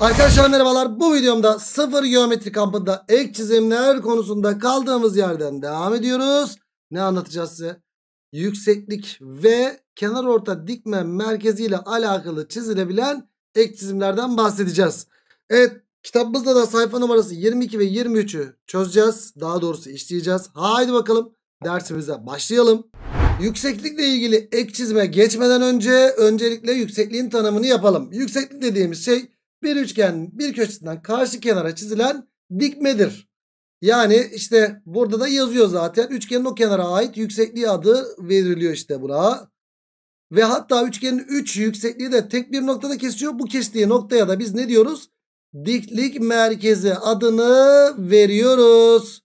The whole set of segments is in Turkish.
Arkadaşlar merhabalar bu videomda sıfır geometri kampında ek çizimler konusunda kaldığımız yerden devam ediyoruz. Ne anlatacağız size? Yükseklik ve kenar orta dikme merkeziyle alakalı çizilebilen ek çizimlerden bahsedeceğiz. Evet kitabımızda da sayfa numarası 22 ve 23'ü çözeceğiz. Daha doğrusu işleyeceğiz. Haydi bakalım dersimize başlayalım. Yükseklikle ilgili ek çizime geçmeden önce öncelikle yüksekliğin tanımını yapalım. Yükseklik dediğimiz şey bir üçgenin bir köşesinden karşı kenara çizilen dikmedir. Yani işte burada da yazıyor zaten. Üçgenin o kenara ait yüksekliği adı veriliyor işte buna. Ve hatta üçgenin 3 üç yüksekliği de tek bir noktada kesiyor. Bu kestiği noktaya da biz ne diyoruz? Diklik merkezi adını veriyoruz.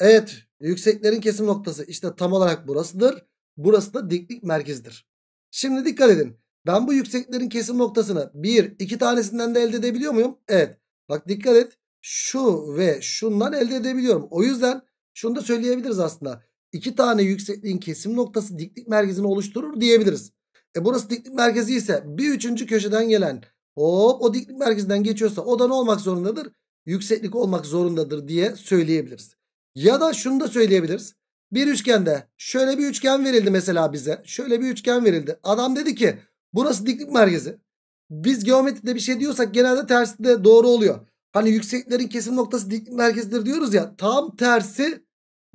Evet yükseklerin kesim noktası işte tam olarak burasıdır. Burası da diklik merkezidir. Şimdi dikkat edin. Ben bu yükseklerin kesim noktasını bir iki tanesinden de elde edebiliyor muyum? Evet. Bak dikkat et. Şu ve şundan elde edebiliyorum. O yüzden şunu da söyleyebiliriz aslında. İki tane yüksekliğin kesim noktası diklik merkezini oluşturur diyebiliriz. E burası diklik merkezi ise bir üçüncü köşeden gelen hop o diklik merkezinden geçiyorsa o da ne olmak zorundadır? Yükseklik olmak zorundadır diye söyleyebiliriz. Ya da şunu da söyleyebiliriz. Bir üçgende şöyle bir üçgen verildi mesela bize. Şöyle bir üçgen verildi. Adam dedi ki Burası diklik merkezi. Biz geometride bir şey diyorsak genelde tersi de doğru oluyor. Hani yükseklerin kesim noktası diklik merkezidir diyoruz ya. Tam tersi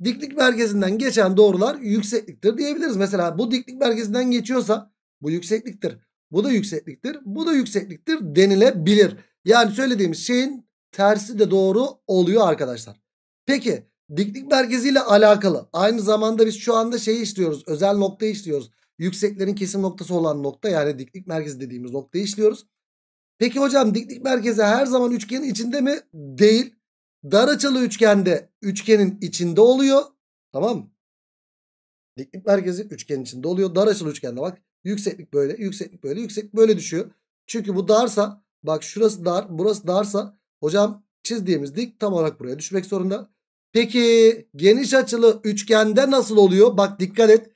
diklik merkezinden geçen doğrular yüksekliktir diyebiliriz. Mesela bu diklik merkezinden geçiyorsa bu yüksekliktir. Bu da yüksekliktir. Bu da yüksekliktir denilebilir. Yani söylediğimiz şeyin tersi de doğru oluyor arkadaşlar. Peki diklik merkeziyle alakalı aynı zamanda biz şu anda şeyi işliyoruz. Özel nokta işliyoruz. Yükseklerin kesim noktası olan nokta yani diklik merkezi dediğimiz noktayı işliyoruz. Peki hocam diklik merkezi her zaman üçgenin içinde mi? Değil. Dar açılı üçgende üçgenin içinde oluyor. Tamam mı? Diklik merkezi üçgenin içinde oluyor. Dar açılı üçgende bak yükseklik böyle, yükseklik böyle, yükseklik böyle düşüyor. Çünkü bu darsa bak şurası dar, burası darsa hocam çizdiğimiz dik tam olarak buraya düşmek zorunda. Peki geniş açılı üçgende nasıl oluyor? Bak dikkat et.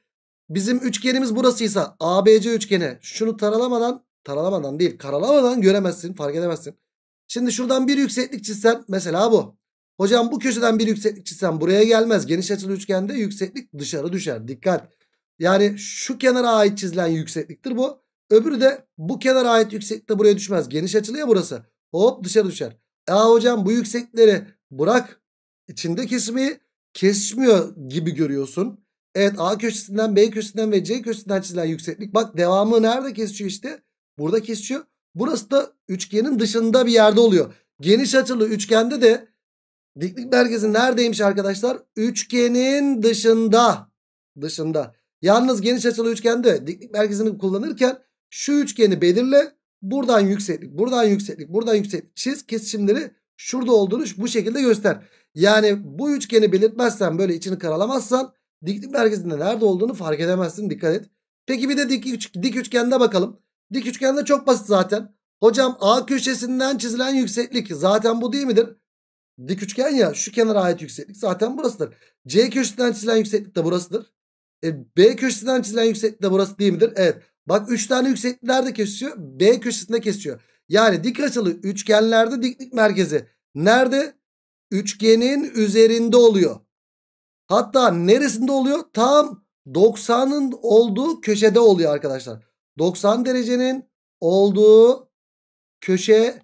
Bizim üçgenimiz burasıysa ABC üçgeni şunu taralamadan taralamadan değil karalamadan göremezsin fark edemezsin. Şimdi şuradan bir yükseklik çizsen mesela bu. Hocam bu köşeden bir yükseklik çizsen buraya gelmez. Geniş açılı üçgende yükseklik dışarı düşer. Dikkat. Yani şu kenara ait çizilen yüksekliktir bu. Öbürü de bu kenara ait yükseklikte buraya düşmez. Geniş açılı ya burası. Hop dışarı düşer. Ya e hocam bu yüksekleri bırak. içinde kesmeyi kesmiyor gibi görüyorsun. Evet A köşesinden B köşesinden ve C köşesinden çizilen yükseklik. Bak devamı nerede kesişiyor işte? Burada kesişiyor. Burası da üçgenin dışında bir yerde oluyor. Geniş açılı üçgende de diklik merkezi neredeymiş arkadaşlar? Üçgenin dışında. Dışında. Yalnız geniş açılı üçgende diklik merkezini kullanırken şu üçgeni belirle. Buradan yükseklik, buradan yükseklik, buradan yükseklik çiz. Kesişimleri şurada olduğunu bu şekilde göster. Yani bu üçgeni belirtmezsen böyle içini karalamazsan Diklik merkezinde nerede olduğunu fark edemezsin dikkat et. Peki bir de dik, üç, dik üçgende bakalım. Dik üçgende çok basit zaten. Hocam A köşesinden çizilen yükseklik zaten bu değil midir? Dik üçgen ya şu kenara ait yükseklik zaten burasıdır. C köşesinden çizilen yükseklik de burasıdır. E, B köşesinden çizilen yükseklik de burası değil midir? Evet. Bak 3 tane yükseklik nerede kesiyor. B köşesinde kesiyor. Yani dik açılı üçgenlerde diklik merkezi. Nerede? Üçgenin üzerinde oluyor. Hatta neresinde oluyor? Tam 90'ın olduğu köşede oluyor arkadaşlar. 90 derecenin olduğu köşe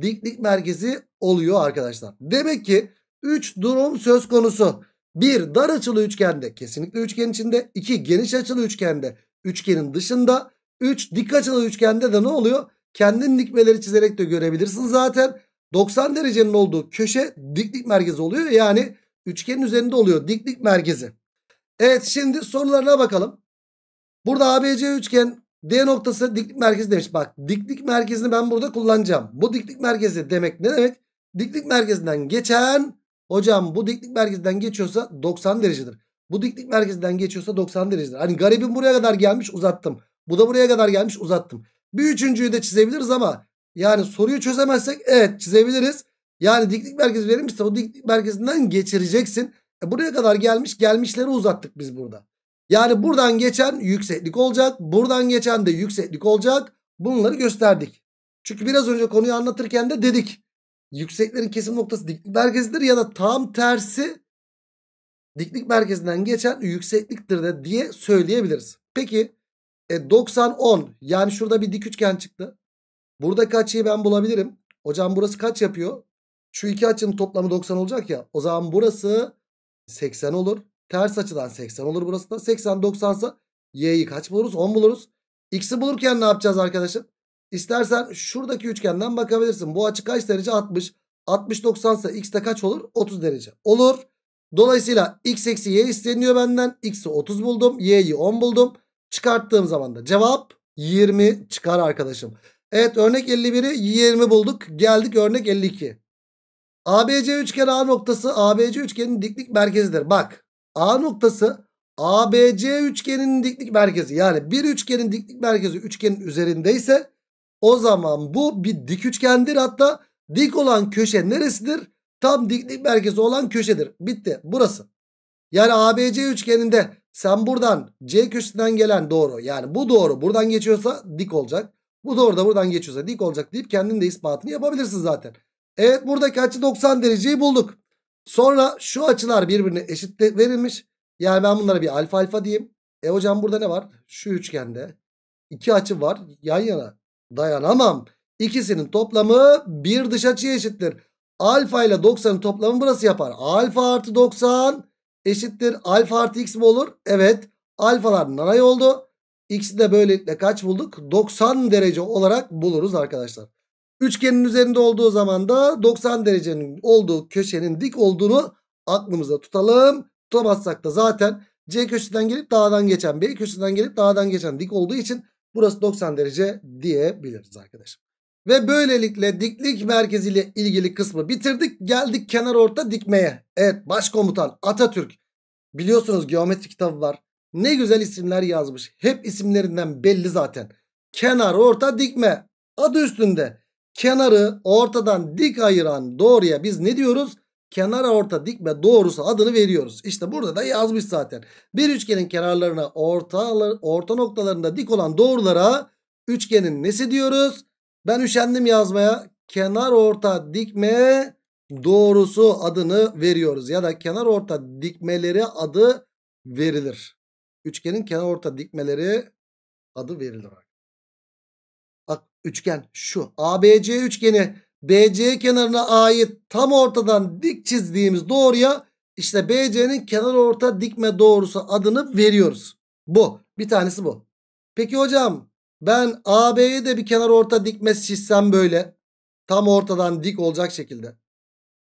diklik merkezi oluyor arkadaşlar. Demek ki 3 durum söz konusu. 1 dar açılı üçgende kesinlikle üçgen içinde. 2 geniş açılı üçgende üçgenin dışında. 3 dik açılı üçgende de ne oluyor? Kendin dikmeleri çizerek de görebilirsin zaten. 90 derecenin olduğu köşe diklik merkezi oluyor. Yani Üçgenin üzerinde oluyor diklik merkezi. Evet şimdi sorularına bakalım. Burada ABC üçgen D noktası diklik merkezi demiş. Bak diklik merkezini ben burada kullanacağım. Bu diklik merkezi demek ne demek? Diklik merkezinden geçen hocam bu diklik merkezinden geçiyorsa 90 derecedir. Bu diklik merkezinden geçiyorsa 90 derecedir. Hani garibim buraya kadar gelmiş uzattım. Bu da buraya kadar gelmiş uzattım. Bir üçüncüyü de çizebiliriz ama yani soruyu çözemezsek evet çizebiliriz. Yani diklik merkezi verilmişse o diklik merkezinden geçireceksin. E buraya kadar gelmiş gelmişleri uzattık biz burada. Yani buradan geçen yükseklik olacak. Buradan geçen de yükseklik olacak. Bunları gösterdik. Çünkü biraz önce konuyu anlatırken de dedik. Yükseklerin kesim noktası diklik merkezidir ya da tam tersi diklik merkezinden geçen yüksekliktir de diye söyleyebiliriz. Peki e, 90-10 yani şurada bir dik üçgen çıktı. Burada kaçıyı ben bulabilirim. Hocam burası kaç yapıyor? Şu iki açının toplamı 90 olacak ya. O zaman burası 80 olur. Ters açıdan 80 olur burası da. 80 90 ise y'yi kaç buluruz? 10 buluruz. X'i bulurken ne yapacağız arkadaşım? İstersen şuradaki üçgenden bakabilirsin. Bu açı kaç derece? 60. 60 90 ise x de kaç olur? 30 derece. Olur. Dolayısıyla x eksi y isteniyor benden. X'i 30 buldum. Y'yi 10 buldum. Çıkarttığım zaman da cevap 20 çıkar arkadaşım. Evet örnek 51'i 20 bulduk. Geldik örnek 52. ABC üçgen A noktası ABC üçgenin diklik merkezidir. Bak A noktası ABC üçgeninin diklik merkezi. Yani bir üçgenin diklik merkezi üçgenin üzerindeyse o zaman bu bir dik üçgendir. Hatta dik olan köşe neresidir? Tam diklik merkezi olan köşedir. Bitti. Burası. Yani ABC üçgeninde sen buradan C köşesinden gelen doğru. Yani bu doğru buradan geçiyorsa dik olacak. Bu doğru da buradan geçiyorsa dik olacak deyip kendin de ispatını yapabilirsin zaten. Evet buradaki açı 90 dereceyi bulduk. Sonra şu açılar birbirine eşit verilmiş. Yani ben bunlara bir alfa alfa diyeyim. E hocam burada ne var? Şu üçgende iki açı var yan yana. Dayanamam. İkisinin toplamı bir dış açıya eşittir. Alfa ile 90'ın toplamı burası yapar. Alfa artı 90 eşittir. Alfa artı x mi olur? Evet. Alfalar naray oldu. X'i de böylelikle kaç bulduk? 90 derece olarak buluruz arkadaşlar. Üçgenin üzerinde olduğu zaman da 90 derecenin olduğu köşenin dik olduğunu aklımıza tutalım. Tutamazsak da zaten C köşesinden gelip dağdan geçen, B köşesinden gelip dağdan geçen dik olduğu için burası 90 derece diyebiliriz arkadaşlar. Ve böylelikle diklik merkeziyle ilgili kısmı bitirdik. Geldik kenar orta dikmeye. Evet başkomutan Atatürk. Biliyorsunuz geometri kitabı var. Ne güzel isimler yazmış. Hep isimlerinden belli zaten. Kenar orta dikme. Adı üstünde kenarı ortadan dik ayıran doğruya biz ne diyoruz? Kenar orta dikme doğrusu adını veriyoruz. İşte burada da yazmış zaten. Bir üçgenin kenarlarına orta, orta noktalarında dik olan doğrulara üçgenin nesi diyoruz? Ben üşendim yazmaya. Kenar orta dikme doğrusu adını veriyoruz. Ya da kenar orta dikmeleri adı verilir. Üçgenin kenar orta dikmeleri adı verilir üçgen şu ABC üçgeni BC kenarına ait tam ortadan dik çizdiğimiz doğruya işte BC'nin kenar orta dikme doğrusu adını veriyoruz. Bu bir tanesi bu. Peki hocam ben AB'ye de bir kenar orta dikmesi çizsem böyle tam ortadan dik olacak şekilde.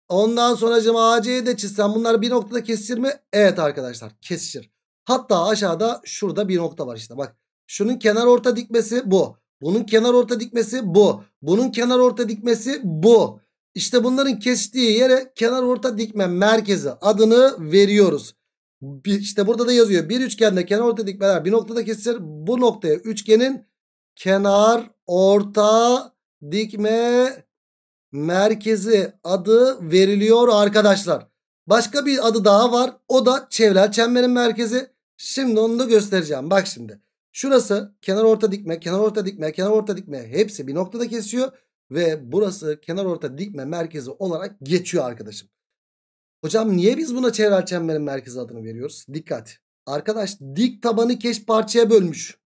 Ondan sonra hocam AC'ye de çizsem bunlar bir noktada kesişir mi? Evet arkadaşlar kesişir. Hatta aşağıda şurada bir nokta var işte bak. Şunun kenar orta dikmesi bu. Bunun kenar orta dikmesi bu. Bunun kenar orta dikmesi bu. İşte bunların kesiştiği yere kenar orta dikme merkezi adını veriyoruz. İşte burada da yazıyor. Bir üçgende kenar orta dikmeler bir noktada kesişir. Bu noktaya üçgenin kenar orta dikme merkezi adı veriliyor arkadaşlar. Başka bir adı daha var. O da çevrel çemberin merkezi. Şimdi onu da göstereceğim. Bak şimdi. Şurası kenar orta dikme, kenar orta dikme, kenar orta dikme hepsi bir noktada kesiyor. Ve burası kenar orta dikme merkezi olarak geçiyor arkadaşım. Hocam niye biz buna çevre çemberin merkezi adını veriyoruz? Dikkat. Arkadaş dik tabanı keş parçaya bölmüş.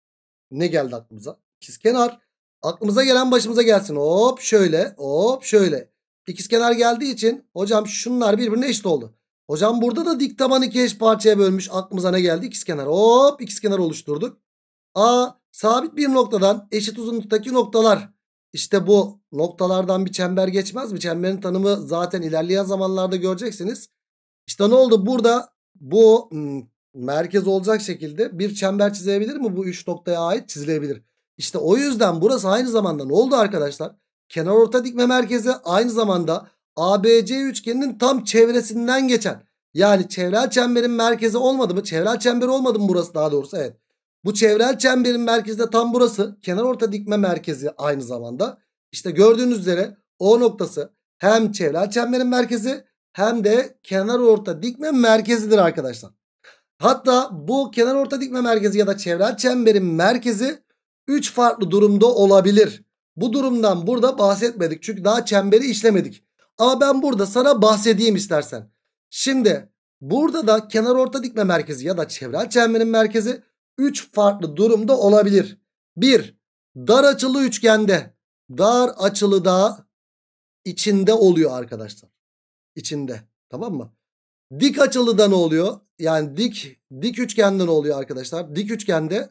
Ne geldi aklımıza? İkizkenar. Aklımıza gelen başımıza gelsin. Hop şöyle hop şöyle. İkizkenar geldiği için hocam şunlar birbirine eşit oldu. Hocam burada da dik tabanı keş parçaya bölmüş. Aklımıza ne geldi? İkizkenar. Hop ikizkenar oluşturduk. A sabit bir noktadan eşit uzunluktaki noktalar. İşte bu noktalardan bir çember geçmez mi? Çemberin tanımı zaten ilerleyen zamanlarda göreceksiniz. İşte ne oldu? Burada bu hmm, merkez olacak şekilde bir çember çizilebilir mi? Bu 3 noktaya ait çizilebilir. İşte o yüzden burası aynı zamanda ne oldu arkadaşlar? Kenar orta dikme merkezi aynı zamanda ABC üçgeninin tam çevresinden geçen. Yani çevrel çemberin merkezi olmadı mı? Çevrel çember olmadı mı burası daha doğrusu? Evet. Bu çevrel çemberin merkezde tam burası. Kenar orta dikme merkezi aynı zamanda. İşte gördüğünüz üzere O noktası hem çevrel çemberin merkezi hem de kenar orta dikme merkezidir arkadaşlar. Hatta bu kenar orta dikme merkezi ya da çevrel çemberin merkezi 3 farklı durumda olabilir. Bu durumdan burada bahsetmedik. Çünkü daha çemberi işlemedik. Ama ben burada sana bahsedeyim istersen. Şimdi burada da kenar orta dikme merkezi ya da çevrel çemberin merkezi 3 farklı durumda olabilir. 1. Dar açılı üçgende. Dar açılı da içinde oluyor arkadaşlar. İçinde. Tamam mı? Dik açılı da ne oluyor? Yani dik dik üçgende ne oluyor arkadaşlar? Dik üçgende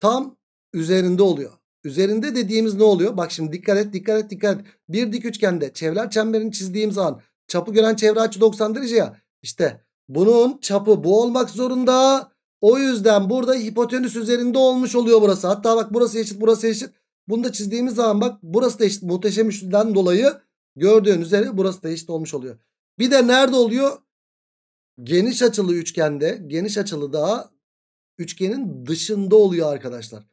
tam üzerinde oluyor. Üzerinde dediğimiz ne oluyor? Bak şimdi dikkat et dikkat et dikkat et. Bir dik üçgende çevreler çemberini çizdiğim zaman çapı gören çevre açı 90 derece ya. İşte bunun çapı bu olmak zorunda. O yüzden burada hipotenüs üzerinde olmuş oluyor burası. Hatta bak burası eşit burası eşit. Bunu da çizdiğimiz zaman bak burası da eşit. Muhteşem üçlüden dolayı gördüğün üzere burası da eşit olmuş oluyor. Bir de nerede oluyor? Geniş açılı üçgende geniş açılı da üçgenin dışında oluyor arkadaşlar.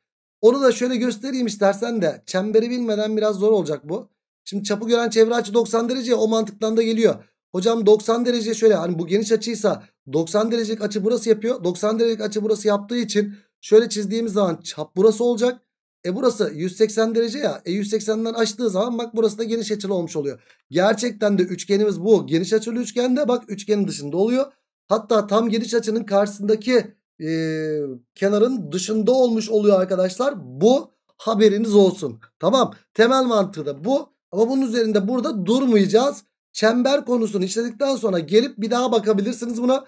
Onu da şöyle göstereyim istersen de çemberi bilmeden biraz zor olacak bu. Şimdi çapı gören çevre açı 90 derece o mantıktan da geliyor. Hocam 90 derece şöyle hani bu geniş açıysa 90 derecelik açı burası yapıyor. 90 derecelik açı burası yaptığı için şöyle çizdiğimiz zaman çap burası olacak. E burası 180 derece ya. E 180'den açtığı zaman bak burası da geniş açılı olmuş oluyor. Gerçekten de üçgenimiz bu. Geniş açılı üçgende bak üçgenin dışında oluyor. Hatta tam geniş açının karşısındaki e, kenarın dışında olmuş oluyor arkadaşlar. Bu haberiniz olsun. Tamam temel mantığı da bu. Ama bunun üzerinde burada durmayacağız. Çember konusunu işledikten sonra gelip bir daha bakabilirsiniz buna.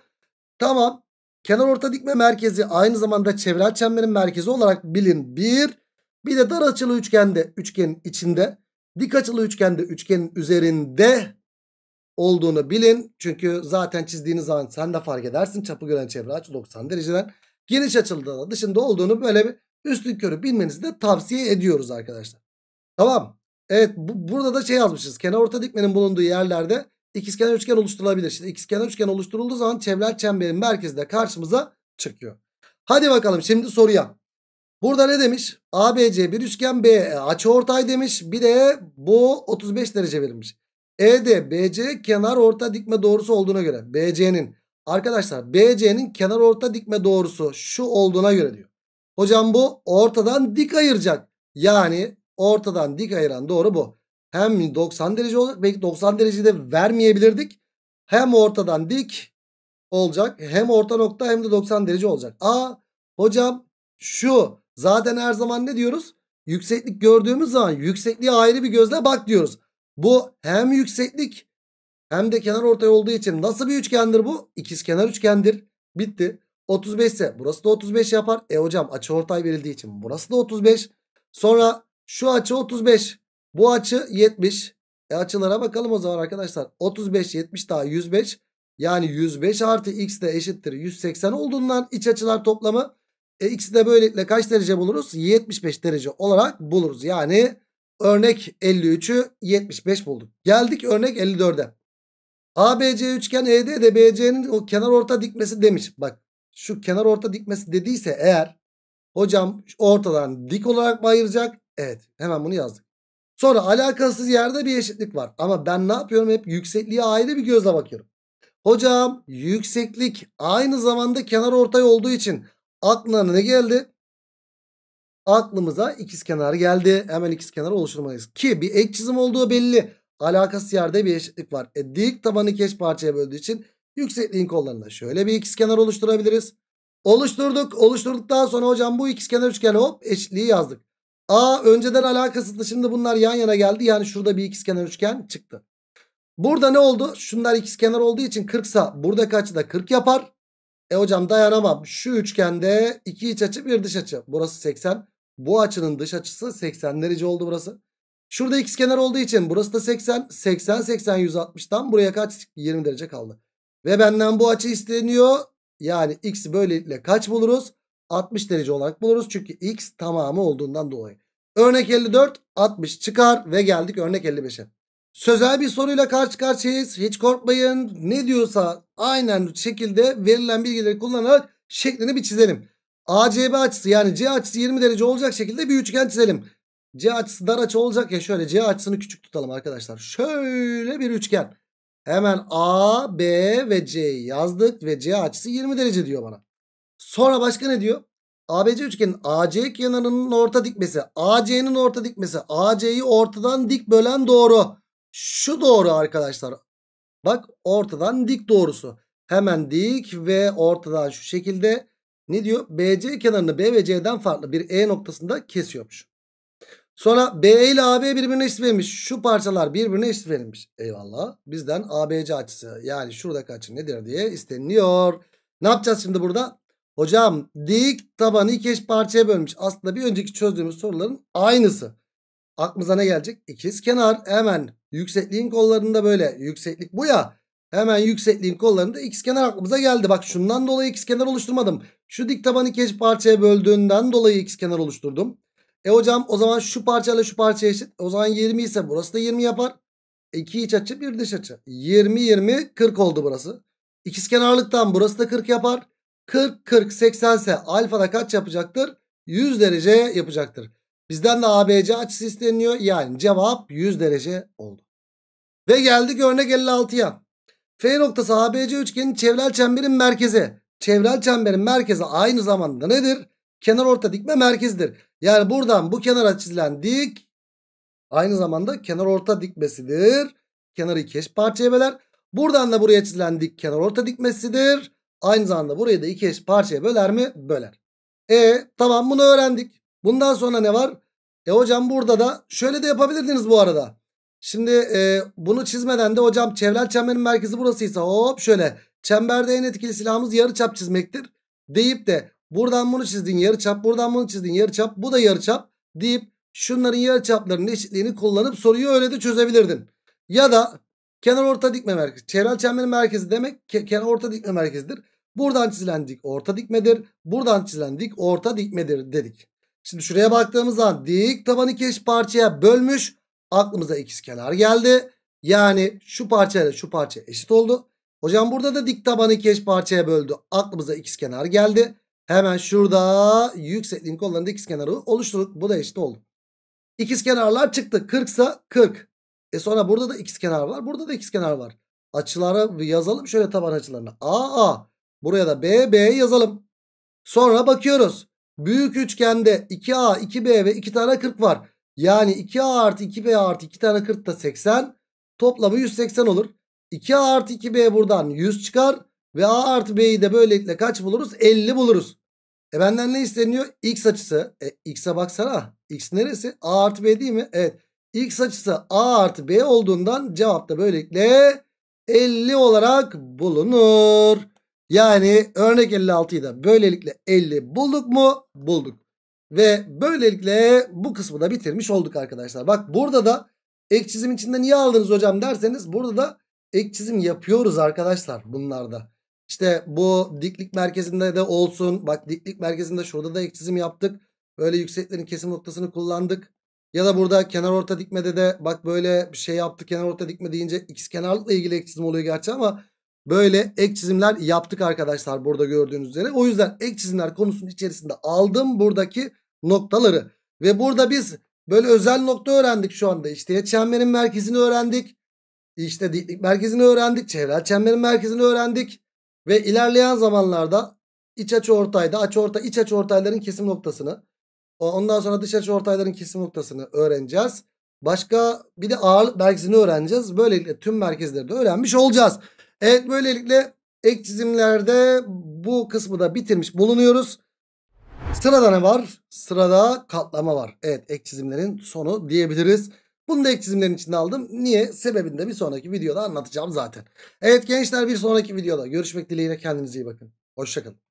Tamam. Kenar orta dikme merkezi aynı zamanda çevrel çemberin merkezi olarak bilin. Bir. Bir de dar açılı üçgende üçgenin içinde. Dik açılı üçgende üçgenin üzerinde olduğunu bilin. Çünkü zaten çizdiğiniz zaman sen de fark edersin. Çapı gören çevre açı 90 dereceden. Geniş açılı da dışında olduğunu böyle bir üstün körü bilmenizi de tavsiye ediyoruz arkadaşlar. Tamam. Evet bu, burada da şey yazmışız. Kenar orta dikmenin bulunduğu yerlerde ikizkenar üçgen oluşturulabilir. Şimdi ikizkenar üçgen oluşturulduğu zaman çevreler çemberin merkezinde karşımıza çıkıyor. Hadi bakalım şimdi soruya. Burada ne demiş? ABC bir üçgen B e açıortay demiş. Bir de bu 35 derece verilmiş. ED BC kenar orta dikme doğrusu olduğuna göre BC'nin arkadaşlar BC'nin kenar orta dikme doğrusu şu olduğuna göre diyor. Hocam bu ortadan dik ayıracak. Yani ortadan dik ayıran doğru bu. Hem 90 derece olacak. Belki 90 derecede vermeyebilirdik. Hem ortadan dik olacak. Hem orta nokta hem de 90 derece olacak. A hocam şu zaten her zaman ne diyoruz? Yükseklik gördüğümüz zaman yüksekliğe ayrı bir gözle bak diyoruz. Bu hem yükseklik hem de kenar ortay olduğu için nasıl bir üçgendir bu? İkiz kenar üçgendir. Bitti. 35 ise burası da 35 yapar. E hocam açı ortay verildiği için burası da 35. Sonra şu açı 35. Bu açı 70. E açılara bakalım o zaman arkadaşlar. 35, 70 daha 105. Yani 105 artı x de eşittir 180 olduğundan iç açılar toplamı. E x'i de böylelikle kaç derece buluruz? 75 derece olarak buluruz. Yani örnek 53'ü 75 bulduk. Geldik örnek 54'e. ABC üçgen ED de BC'nin o kenar orta dikmesi demiş. Bak şu kenar orta dikmesi dediyse eğer hocam ortadan dik olarak mı ayıracak? Evet hemen bunu yazdık. Sonra alakasız yerde bir eşitlik var. Ama ben ne yapıyorum? Hep yüksekliğe ayrı bir gözle bakıyorum. Hocam yükseklik aynı zamanda kenar ortay olduğu için aklına ne geldi? Aklımıza ikiz kenar geldi. Hemen ikiz kenar oluşturmalıyız. Ki bir ek çizim olduğu belli. Alakasız yerde bir eşitlik var. E, dik tabanı keş parçaya böldüğü için yüksekliğin kollarına şöyle bir ikiz kenar oluşturabiliriz. Oluşturduk. Oluşturduktan sonra hocam bu ikiz kenar üçgeni hop eşitliği yazdık. A önceden alakasızdı. Şimdi bunlar yan yana geldi. Yani şurada bir ikizkenar üçgen çıktı. Burada ne oldu? Şunlar ikizkenar olduğu için 40 sa buradaki açı da 40 yapar. E hocam dayanamam. Şu üçgende iki iç açı bir dış açı. Burası 80. Bu açının dış açısı 80 derece oldu burası. Şurada ikizkenar olduğu için burası da 80. 80 80 160'tan buraya kaç 20 derece kaldı. Ve benden bu açı isteniyor. Yani x böylelikle kaç buluruz? 60 derece olarak buluruz. Çünkü x tamamı olduğundan dolayı. Örnek 54 60 çıkar ve geldik örnek 55'e. Sözel bir soruyla karşı karşıyayız. Hiç korkmayın. Ne diyorsa aynen şekilde verilen bilgileri kullanarak şeklini bir çizelim. ACB açısı yani C açısı 20 derece olacak şekilde bir üçgen çizelim. C açısı dar açı olacak ya şöyle C açısını küçük tutalım arkadaşlar. Şöyle bir üçgen. Hemen A, B ve C yazdık ve C açısı 20 derece diyor bana. Sonra başka ne diyor? ABC üçgenin AC kenarının orta dikmesi, AC'nin orta dikmesi, AC'yi ortadan dik bölen doğru. Şu doğru arkadaşlar. Bak ortadan dik doğrusu. Hemen dik ve ortadan şu şekilde ne diyor? BC kenarını B ve C'den farklı bir E noktasında kesiyormuş. Sonra BE ile AB birbirine eşit verilmiş. Şu parçalar birbirine eşit verilmiş. Eyvallah. Bizden ABC açısı yani şuradaki açı nedir diye isteniliyor. Ne yapacağız şimdi burada? Hocam dik tabanı iki eş parçaya bölmüş. Aslında bir önceki çözdüğümüz soruların aynısı. Aklımıza ne gelecek? İkiz kenar hemen yüksekliğin kollarında böyle. Yükseklik bu ya. Hemen yüksekliğin kollarında ikiz kenar aklımıza geldi. Bak şundan dolayı ikiz kenar oluşturmadım. Şu dik tabanı iki eş parçaya böldüğünden dolayı ikiz kenar oluşturdum. E hocam o zaman şu parçayla şu parça eşit. O zaman 20 ise burası da 20 yapar. İki iç açı bir dış açı. 20 20 40 oldu burası. İkiz kenarlıktan burası da 40 yapar. 40 40 80 ise alfada kaç yapacaktır? 100 derece yapacaktır. Bizden de ABC açısı isteniyor. Yani cevap 100 derece oldu. Ve geldik örnek 56'ya. F noktası ABC üçgenin çevrel çemberin merkezi. Çevrel çemberin merkezi aynı zamanda nedir? Kenar orta dikme merkezidir. Yani buradan bu kenara çizilen dik aynı zamanda kenar orta dikmesidir. Kenarı keş parçaya böler. Buradan da buraya çizilen dik kenar orta dikmesidir. Aynı zamanda burayı da iki eş parçaya böler mi? Böler. E tamam bunu öğrendik. Bundan sonra ne var? E hocam burada da şöyle de yapabilirdiniz bu arada. Şimdi e, bunu çizmeden de hocam çevrel çemberin merkezi burasıysa hop şöyle çemberde en etkili silahımız yarı çap çizmektir. Deyip de buradan bunu çizdin yarı çap buradan bunu çizdin yarı çap bu da yarı çap deyip şunların yarı çaplarının eşitliğini kullanıp soruyu öyle de çözebilirdin. Ya da kenar orta dikme merkezi çevrel çemberin merkezi demek kenar orta dikme merkezidir. Buradan çizilen dik orta dikmedir. Buradan çizilen dik orta dikmedir dedik. Şimdi şuraya baktığımız zaman dik tabanı iki eş parçaya bölmüş. Aklımıza ikizkenar geldi. Yani şu parçayla şu parça eşit oldu. Hocam burada da dik tabanı iki eş parçaya böldü. Aklımıza ikizkenar geldi. Hemen şurada yüksekliğin kollarında ikizkenarı oluşturduk. Bu da eşit oldu. İkizkenarlar çıktı. 40 ise 40. E sonra burada da ikizkenar var. Burada da ikizkenar var. Açıları yazalım şöyle taban açılarını. AA. A. Buraya da B, B yazalım. Sonra bakıyoruz. Büyük üçgende 2A, 2B ve 2 tane 40 var. Yani 2A artı 2B artı 2 tane 40 da 80. Toplamı 180 olur. 2A artı 2B buradan 100 çıkar. Ve A artı B'yi de böylelikle kaç buluruz? 50 buluruz. E benden ne isteniyor? X açısı. E, X'e baksana. X neresi? A artı B değil mi? Evet. X açısı A artı B olduğundan cevap da böylelikle 50 olarak bulunur. Yani örnek 56'yı da böylelikle 50 bulduk mu? Bulduk. Ve böylelikle bu kısmı da bitirmiş olduk arkadaşlar. Bak burada da ek çizim içinde niye aldınız hocam derseniz burada da ek çizim yapıyoruz arkadaşlar bunlarda. İşte bu diklik merkezinde de olsun. Bak diklik merkezinde şurada da ek çizim yaptık. Böyle yükseklerin kesim noktasını kullandık. Ya da burada kenar orta dikmede de bak böyle bir şey yaptı kenar orta dikme deyince x kenarlıkla ilgili ek çizim oluyor gerçi ama Böyle ek çizimler yaptık arkadaşlar burada gördüğünüz üzere. O yüzden ek çizimler konusunun içerisinde aldım buradaki noktaları. Ve burada biz böyle özel nokta öğrendik şu anda. İşte çemberin merkezini öğrendik. İşte diklik merkezini öğrendik. Çevrel çemberin merkezini öğrendik. Ve ilerleyen zamanlarda iç açı ortayda açı orta iç açı ortayların kesim noktasını ondan sonra dış açı ortayların kesim noktasını öğreneceğiz. Başka bir de ağırlık merkezini öğreneceğiz. Böylelikle tüm merkezleri de öğrenmiş olacağız. Evet böylelikle ek çizimlerde bu kısmı da bitirmiş bulunuyoruz. Sırada ne var? Sırada katlama var. Evet ek çizimlerin sonu diyebiliriz. Bunu da ek çizimlerin içinde aldım. Niye? Sebebini de bir sonraki videoda anlatacağım zaten. Evet gençler bir sonraki videoda görüşmek dileğiyle kendinize iyi bakın. Hoşçakalın.